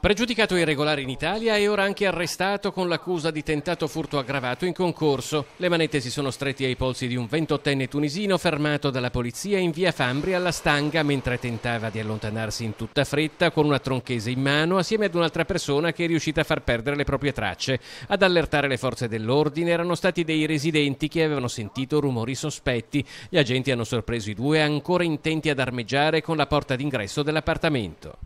Pregiudicato irregolare in Italia e ora anche arrestato con l'accusa di tentato furto aggravato in concorso. Le manette si sono strette ai polsi di un 28enne tunisino fermato dalla polizia in via Fambri alla Stanga mentre tentava di allontanarsi in tutta fretta con una tronchese in mano assieme ad un'altra persona che è riuscita a far perdere le proprie tracce. Ad allertare le forze dell'ordine erano stati dei residenti che avevano sentito rumori sospetti. Gli agenti hanno sorpreso i due ancora intenti ad armeggiare con la porta d'ingresso dell'appartamento.